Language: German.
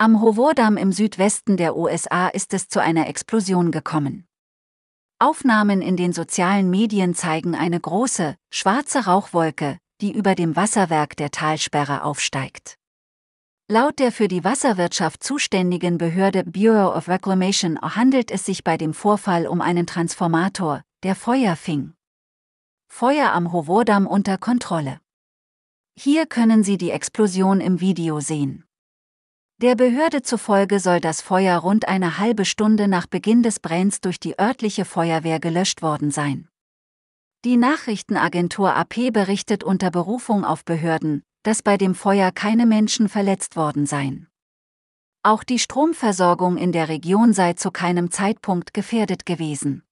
Am hoover im Südwesten der USA ist es zu einer Explosion gekommen. Aufnahmen in den sozialen Medien zeigen eine große, schwarze Rauchwolke, die über dem Wasserwerk der Talsperre aufsteigt. Laut der für die Wasserwirtschaft zuständigen Behörde Bureau of Reclamation handelt es sich bei dem Vorfall um einen Transformator, der Feuer fing. Feuer am hoover unter Kontrolle. Hier können Sie die Explosion im Video sehen. Der Behörde zufolge soll das Feuer rund eine halbe Stunde nach Beginn des Brenns durch die örtliche Feuerwehr gelöscht worden sein. Die Nachrichtenagentur AP berichtet unter Berufung auf Behörden, dass bei dem Feuer keine Menschen verletzt worden seien. Auch die Stromversorgung in der Region sei zu keinem Zeitpunkt gefährdet gewesen.